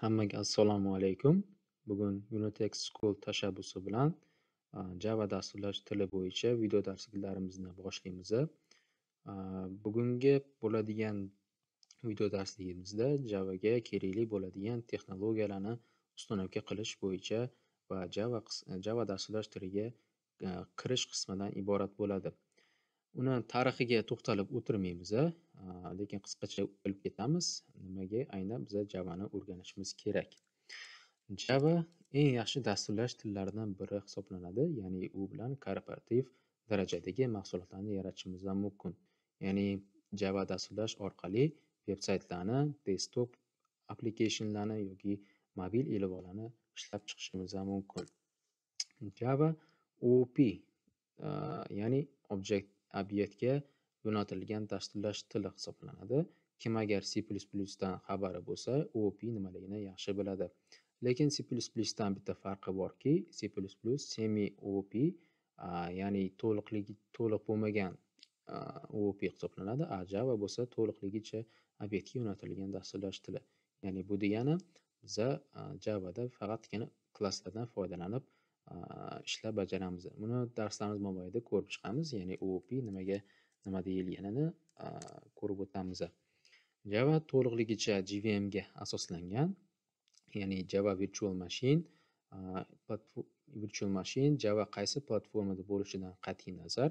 Hammaga assalomu alaykum. Bugun Unitex School tashabbusi bilan Java dasturlash tili bo'yicha video darsliklarimizni boshlaymiz. Bugungi bo'ladigan video darsligimizda Javaga kerakli bo'ladigan texnologiyalarni ustunavka qilish bo'yicha va Java Java dasturlash tiliga E, kirish qismidan iborat bo'ladi. Uni tarixiga to'xtalib otirmaymiz e, lekin qisqacha bilib ketamiz. Nimaga aynan biza Javani o'rganishimiz kerak. Java eng yaxshi dasturlash tillaridan biri hisoblanadi, ya'ni u bilan korporativ darajadagi mahsulotlarni ham mumkin. Ya'ni Java dasturlash orqali veb-saytlarni, desktop application'larni yoki mobil ilovalarni ishlab chiqishimiz ham mumkin. Java OOP ya'ni object obyektga yo'natilgan dasturlash tili hisoblanadi. Kim agar C++ dan xabari bo'lsa OOP nimaligini yaxshi biladi. Lekin C++ dan bitta farqi borki C++ semi OOP ya'ni to'liqligi to'liq bo'lmagan OOP hisoblanadi a Java bo'lsa to'liqligicha obyektga yo'naltirilgan dasturlash tili. Ya'ni bu degani biz Java da faqatgina klasslardan foydalanib ishlab bajaramiz. Buni darslarimiz mobaynida ko'rib chiqamiz. Ya'ni op nimaga nima deyilganini ko'rib o'tamiz. Java to'liqligicha JVM ga asoslangan, ya'ni Java Virtual Machine Virtual Machine Java qaysi platformada bo'lishidan qat'iy nazar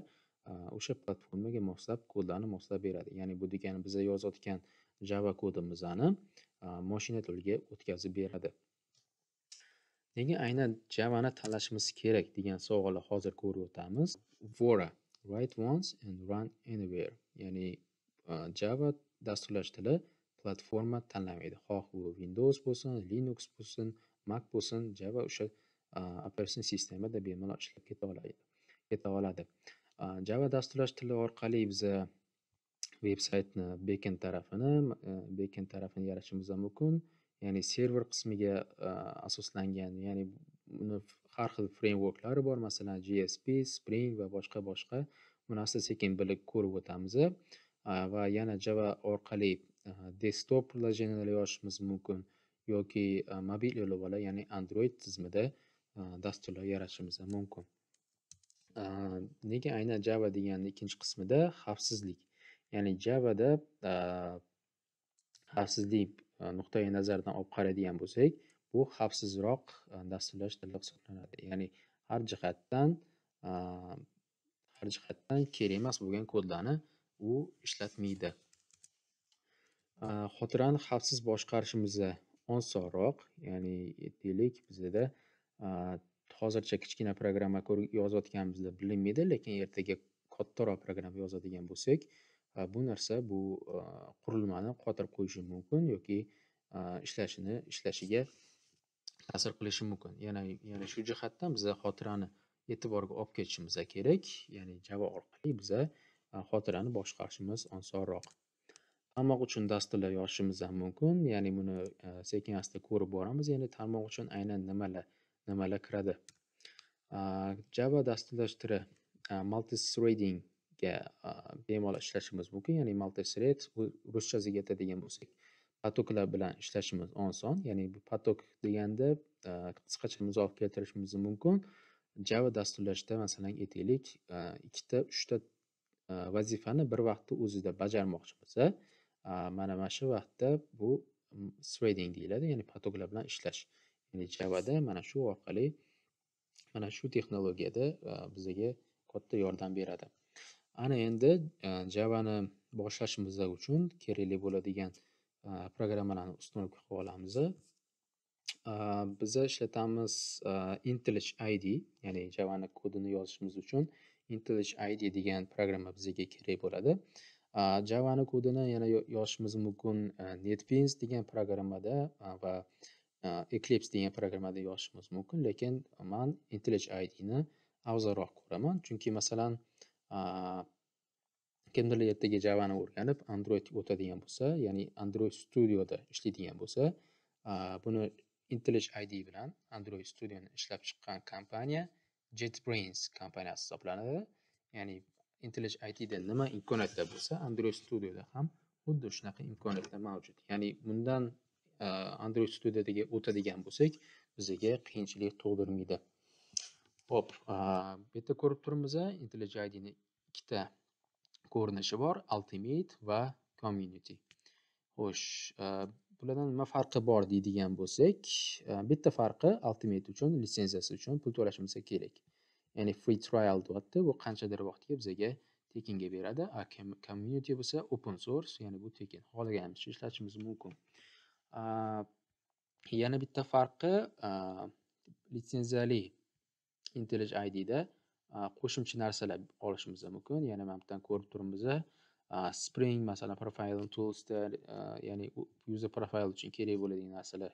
o'sha platformaga moslab kodlarni moslab beradi. Ya'ni bu degani biza yozayotgan Java kodimizni mashina tiliga o'tkazib beradi. Nega aynan javani tanlashimiz kerak degan savolni hozir ko'rib o'tamiz. Vora write once and run anywhere. Ya'ni e, java dasturlash tili platforma tanlamaydi. Xoh u Windows bo'lsin, Linux bo'lsin, Mac bo'lsin, java o'sha e, operatsion sistemada bemalol ishlab keta oladi. Keta oladi. E, java dasturlash tili orqali biz veb saytni backend tarafini, backend tarafini yaratishimiz mumkin. Ya'ni server qismiga e, asoslangan, ya'ni uni har xil frameworklari bor, masalan, JSP, Spring va boshqa-boshqa. Buni asta-sekin bilib ko'rib o'tamiz e, va yana Java orqali e, desktop приложениелari yozishimiz mumkin yoki mobil ilovala, ya'ni Android tizimida dasturlar yaratishimiz mumkin. Nega aynan Java deganni ikkinchi qismida xavfsizlik, ya'ni Javada xavfsizlik E, nuqtai nazardan olib qaraydigan bo'lsak bu xavfsizroq e, dasturlash tili hisoblanadi ya'ni har jihatdan e, har jihatdan kerak emas bo'lgan kodlarni u ishlatmaydi xotirani xavfsiz boshqarishimizda osonroq ya'ni aytaylik bizada hozircha kichkina programma yozayotganimizda bilinmaydi lekin ertaga kattaroq programma yozadigan bo'lsak Va bu narsa bu qurilmani qotirib qo'yishi mumkin yoki ishlashini ishlashiga ta'sir qilishi mumkin. Yana yana shu jihatdan biza xotirani e'tiborga olib ketishimiz kerak. Ya'ni Java orqali biza э, xotirani boshqarishimiz osonroq. Tarmoq uchun dasturlar yozishimiz ham mumkin. Ya'ni buni sekin asta ko'rib boramiz. Ya'ni tarmoq uchun aynan nimalar nimalar kiradi. Java dasturlash tili threading ga bemalol ishlashimiz mumkin ya'ni multisred ruschasiga aytadigan bo'lsak patoklar bilan ishlashimiz oson ya'ni bu patok deganda qisqacha izoh keltirishimiz mumkin java dasturlashda masalan aytaylik ikkita uchta vazifani bir vaqtni o'zida bajarmoqchi bo'lsa mana mana shu vaqtda bu threading deyiladi ya'ni patoklar bilan ishlash ya'ni javada mana shu orqali mana shu texnologiyada bizga katta yordam beradi Ana endi e, javani boshlashimiz uchun kerakli bo'ladigan e, programmalarni установка qilib olamiz. E, biz ishlatamiz intilish id ya'ni javani kodini yozishimiz uchun intilish id degan programma bizga kerak bo'ladi. Javani kodini yana yozishimiz mumkin netbeans degan programmada va eclipse degan programmada yozishimiz mumkin lekin man intilish idni afzalroq ko'raman chunki masalan kimdirlar ertaga javani o'rganib Androidga o'tadigan bo'lsa, ya'ni Android Studioda ishlaydigan bo'lsa, buni intilish ID bilan Android Studio'ni ishlab chiqqan kompaniya JetBrains kompaniyasi hisoblanadi. Ya'ni intilish IDda nima imkoniyatlar bo'lsa, Android Studioda ham xuddi shunaqa imkoniyatlar mavjud. Ya'ni bundan Android Studio'dagi o'tadigan bo'lsak, bizga qiyinchilik tug'dirmaydi. ho'p bu yerda ko'rib turibmiz IntelliJ IDni ikkita ko'rinishi bor. Ultimate va Community. Xo'sh, bulardan nima farqi bor deydigan bo'lsak, bitta farqi Ultimate uchun litsenziyasi uchun pul to'lashimiz kerak. Ya'ni free trial deyapti, bu qanchadir vaqtga bizga tekinga beradi. A community bo'lsa open source, ya'ni bu tekin. Xohlaganimizcha ishlatishimiz mumkin. Yana bitta farqi litsenziyali intellij idda qo'shimcha narsalar olishimiz mumkin yana mana bu yerdan ko'rib turibmiz spring masalan profile toolsda ya'ni user profile uchun kerak bo'ladigan narsalar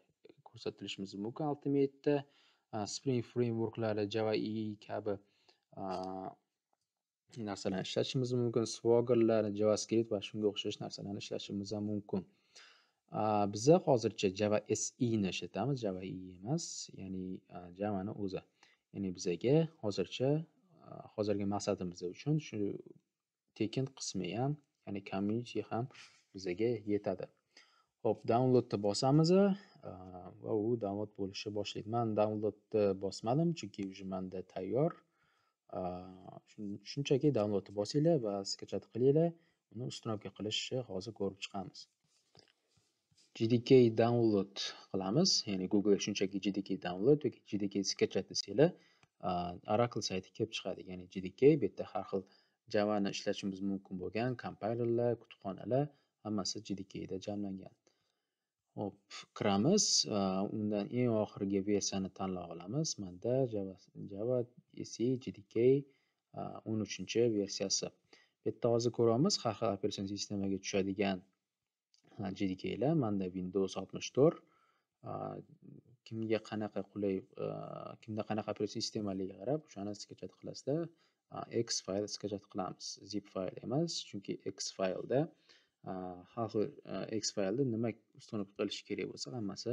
ko'rsatilishimiz mumkin ultimateda spring frameworklari java ee kabi narsalarni ishlatishimiz mumkin swaggerlar javascript va shunga o'xshash narsalarni ishlatishimiz ham mumkin biza hozircha java se ni ishlatamiz java ee emas ya'ni javani o'zi Ya'ni bizaga hozircha hozirgi maqsadimiz uchun shu tekin ham ya'ni community ham bizaga yetadi. Xo'p, downloadni bosamiz va u download bo'lishni boshlaydi. Man downloadni bosmadim chunki уже manda tayyor. Shunchaki downloadni bosinglar va скачать qilinglar. Uni установка qilishni hozir ko'rib chiqamiz. jdk download qilamiz ya'ni google shunchaki jdk download yoki jdk sketch desanglar oracle sayti kelib chiqadi ya'ni jdk bu yerda har xil Java ni ishlatishimiz mumkin bo'lgan compilerlar, kutubxonalar hammasi da jamlangan hop kiramiz undan eng oxirgi versiyani tanlab olamiz Menda java java se jdk 13 versiyasi bu yerda hozir ko'ramiz, har xil operatsion tizimaga tushadigan JDK hm. ila manda Windows 64 kimga qanaqa qulay kimda qanaqa operatsion sistemaligiga qarab o'shani skachat qilasizda x fayl skachat qilamiz zip fayl emas chunki x faylda har xil x faylda nima установка qilish kerak bo'lsa hammasi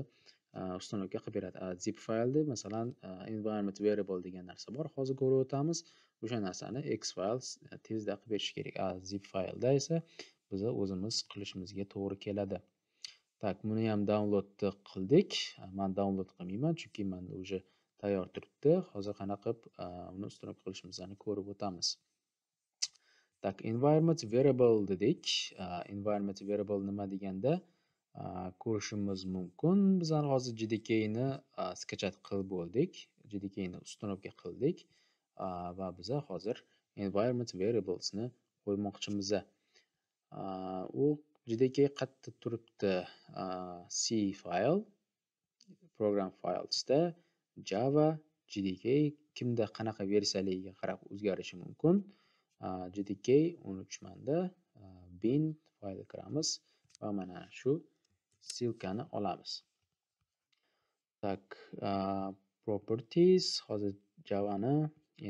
установка qilib beradi zip faylda masalan environment variable degan narsa bor hozir ko'rib o'tamiz o'sha narsani x fayl tezda qilib berish kerak zip faylda esa biz o'zimiz qilishimizga to'g'ri keladi так buni ham downloadni qildik man download qilmayman chunki manda уже tayyor turibdi hozir qanaqa qilib uni ustunib qilishimizni ko'rib o'tamiz так environment variable dedik environment variable nima deganda ko'rishimiz mumkin bizani hozir jdkni skachat qilib bo'ldik jdkni установка qildik va biza hozir environment variablesni qo'ymoqchimiz u judaki qattiq turibdi c fayl program filesda java jdk kimda qanaqa versiyaligiga qarab o'zgarishi mumkin jdk o'n manda bin faylga kiramiz va mana shu ssilkani olamiz так properties hozir javani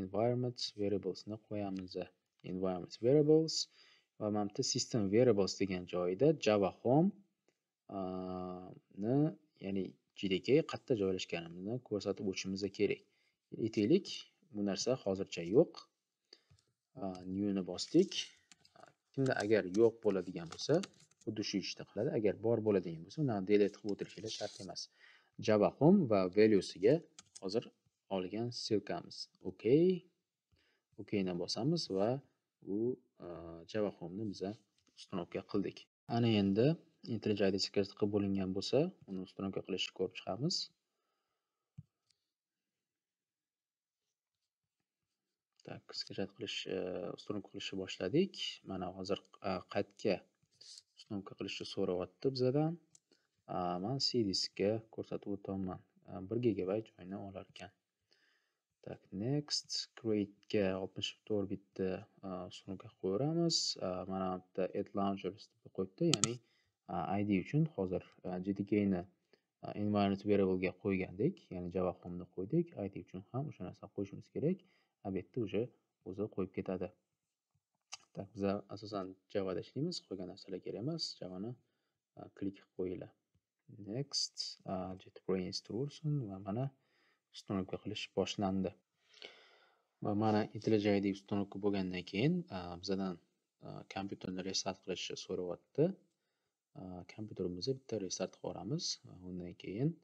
environments variablesni qo'yamiz environments variables va mana bitta system variables degan joyida java home ni ya'ni jdk qayerda joylashganini ko'rsatib o'tishimiz kerak aytaylik bu narsa hozircha yo'q newni bosdik kimda agar yo'q bo'ladigan bo'lsa xuddi shu ishni qiladi agar bor bo'ladigan bo'lsa unaqa delete qilib o'tirishinglar shart emas java home va valuesiga hozir olgan ssilkamiz ok okni bosamiz va u Э, javobxonni biz biza qildik ana endi integer id qilib bo'lingan bo'lsa uni ustanovka qilishni ko'rib chiqamiz так скачать qilish э, установка qilishni boshladik mana hozir э, qaytga установка qilishni so'rayapti bizadan man cdskga ko'rsatib o'tyapman bir gigabayt joyni olar ekan так next, create ga 64 bitni uslubga qo'yaveramiz. Mana bu yerda add launchers deb qo'yibdi, ya'ni id uchun hozir ni environment variable ga qo'ygandik, ya'ni java home'ni qo'ydik, id uchun ham o'sha narsani qo'yishimiz kerak. A bu yerda уже o'zi qo'yib ketadi. Tak, biz asosan javada ishlaymiz, qo'ygan narsalar kerak emas, javani klik qilib qo'yinglar. Next, jtbrains tursin va mana uстановка qilish boshlandi va mana IntelliJ deb установка bo'lgandan keyin bizadan kompyuterni restart qilishni so'rayapti kompyuterimizni bitta restart qilib yuboramiz undan keyin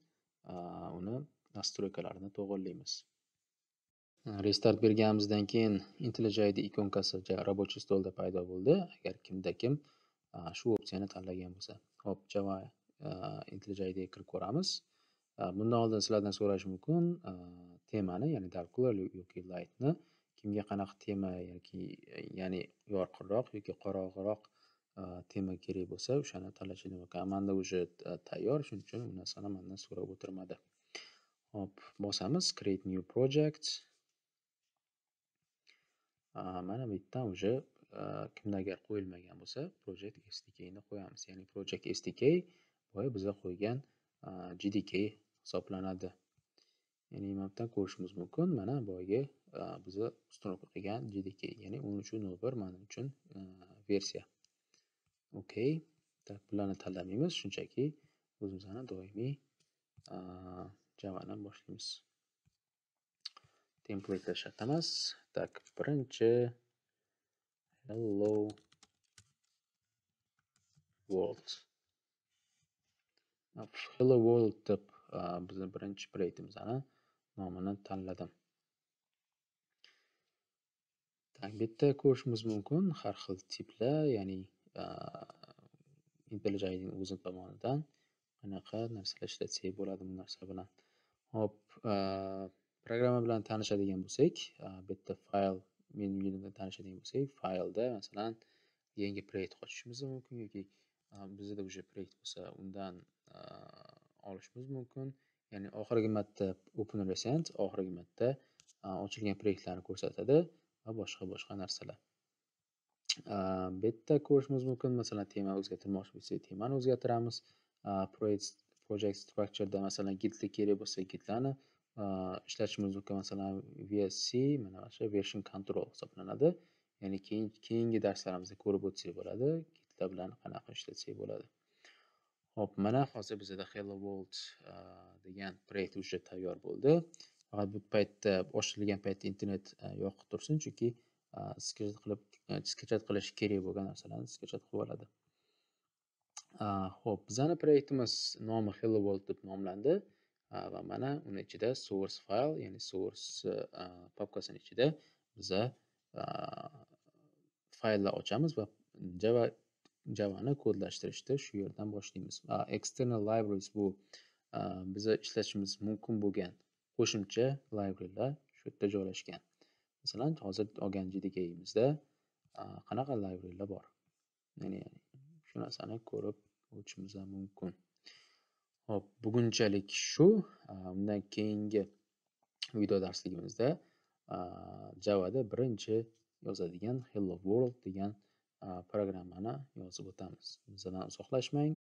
uni nastroykalarini to'g'irlaymiz restart berganimizdan keyin IntelliJ ikonkasi рабочий stolda paydo bo'ldi agar kimda kim shu opsiyani tanlagan bo'lsa hop java IntelliJ kirib ko'ramiz Э, bundan oldin sizlardan so'rash mumkin э, temani ya'ni dark color yoki lightni kimga qanaqa tema yoki e, ya'ni yorqinroq yoki qorong'iroq e, tema kerak bo'lsa o'shani tanlash mumkin. Manda уже e, tayyor shuning uchun u narsani mandan so'rab o'tirmadi. Hop bosamiz create new project. Mana bu yerdan уже kimda agar qo'yilmagan bo'lsa project SDKni qo'yamiz. Ya'ni project SDK boya biza qo'ygan JDK hisoblanadi. Ya'ni mapdan ko'rishimiz mumkin mana boyagi e, bizni ustunlik qilgan JDK ya'ni 13.01 mana uchun e, versiya. Okey. Так, bularni tanlamaymiz shunchaki o'zimizni doimiy e, javani boshlaymiz. Template shart emas. Так, birinchi hello world. Hello world deb bizni birinchi breytimizni nomini tanladim. Bitta ko'rishimiz mumkin har xil tiplar, ya'ni IntelliJ'ning o'zi tomonidan qanaqa narsalar ishlatsak bo'ladi bu narsa bilan. Hop, programma bilan tanishadigan bo'lsak, bu yerda fayl menyudan tanishadigan bo'lsak, faylda masalan yangi proyekt ochishimiz mumkin yoki bizda уже proyekt bo'lsa, undan olishimiz mumkin. Ya'ni oxirgi marta Open Recent oxirgi marta ochilgan proyektlarni ko'rsatadi va boshqa boshqa narsalar. Bu yerda ko'rishimiz mumkin, masalan, tema o'zgartirmoqchi bo'lsak, temani o'zgartiramiz. Project project structure'da masalan gitlik kerak bo'lsa, gitlarni ishlatishimiz mumkin. Masalan, VSC mana shu version control hisoblanadi. Ya'ni keyingi darslarimizda ko'rib o'tsak bo'ladi, gitlar bilan qanaqa ishlatsak bo'ladi. ho'p mana hozir bizada hello world uh, degan proyekt уже tayyor bo'ldi. Faqat bu paytda oshirilgan paytda internet uh, yoqiq tursin, chunki skrechat qilib uh, skrechat qilish kerak bo'lgan narsalarni skrechat qilib oladi. ho'p uh, bizani proyektimiz nomi hello world deb nomlandi uh, va mana uni ichida source file, ya'ni source uh, papkasini ichida biza fayllar ochamiz va Java javani kodlashtirishda shu yerdan boshlaymiz external libraries bu biza ishlatishimiz mumkin bo'lgan qo'shimcha librarylar shu yerda joylashgan masalan hozir olgan jdkimizda qanaqa librarylar bor ya'ni shu narsani ko'rib o'tishimiz ham mumkin Xo'p, bugunchalik shu. Undan keyingi video darsligimizda Java'da birinchi yozadigan Hello World degan programmani yozib o'tamiz. Bizdan uzoqlashmang.